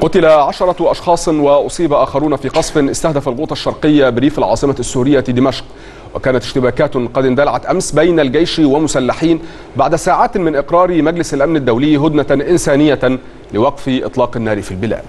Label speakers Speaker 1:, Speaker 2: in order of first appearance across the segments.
Speaker 1: قتل عشرة أشخاص وأصيب آخرون في قصف استهدف الغوطة الشرقية بريف العاصمة السورية دمشق وكانت اشتباكات قد اندلعت أمس بين الجيش ومسلحين بعد ساعات من إقرار مجلس الأمن الدولي هدنة إنسانية لوقف إطلاق النار في البلاد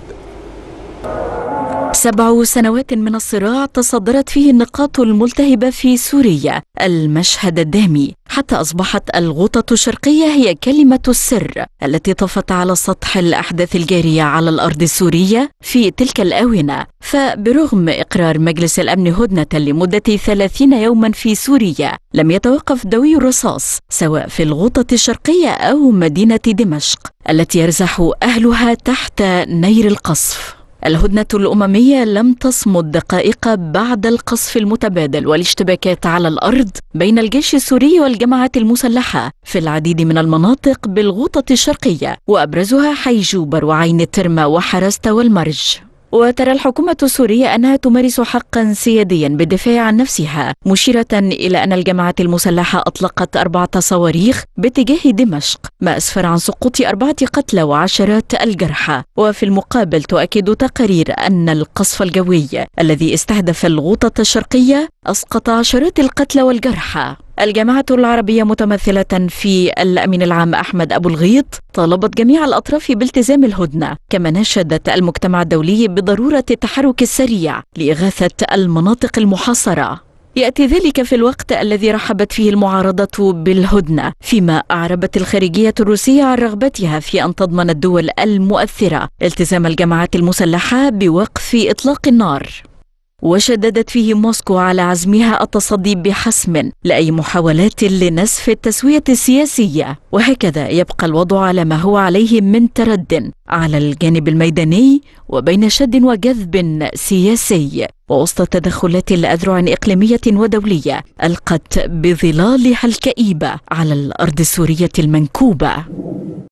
Speaker 2: سبع سنوات من الصراع تصدرت فيه النقاط الملتهبة في سوريا المشهد الدامي حتى أصبحت الغوطة الشرقية هي كلمة السر التي طفت على سطح الأحداث الجارية على الأرض السورية في تلك الآونة فبرغم إقرار مجلس الأمن هدنة لمدة 30 يوما في سوريا لم يتوقف دوي الرصاص سواء في الغوطة الشرقية أو مدينة دمشق التي يرزح أهلها تحت نير القصف الهدنة الأممية لم تصمد دقائق بعد القصف المتبادل والاشتباكات على الأرض بين الجيش السوري والجماعات المسلحة في العديد من المناطق بالغوطة الشرقية وأبرزها حي جوبر وعين الترمة وحرست والمرج وترى الحكومة السورية أنها تمارس حقا سياديا بالدفاع عن نفسها مشيرة إلى أن الجماعة المسلحة أطلقت أربعة صواريخ باتجاه دمشق ما أسفر عن سقوط أربعة قتلى وعشرات الجرحى وفي المقابل تؤكد تقارير أن القصف الجوي الذي استهدف الغوطة الشرقية أسقط عشرات القتلى والجرحى الجامعة العربية متمثلة في الأمين العام أحمد أبو الغيط طالبت جميع الأطراف بالتزام الهدنة كما ناشدت المجتمع الدولي بضرورة التحرك السريع لإغاثة المناطق المحاصرة يأتي ذلك في الوقت الذي رحبت فيه المعارضة بالهدنة فيما أعربت الخارجية الروسية عن رغبتها في أن تضمن الدول المؤثرة التزام الجماعات المسلحة بوقف إطلاق النار وشددت فيه موسكو على عزمها التصدي بحسم لأي محاولات لنسف التسوية السياسية وهكذا يبقى الوضع على ما هو عليه من ترد على الجانب الميداني وبين شد وجذب سياسي ووسط تدخلات لأذرع إقليمية ودولية ألقت بظلالها الكئيبة على الأرض السورية المنكوبة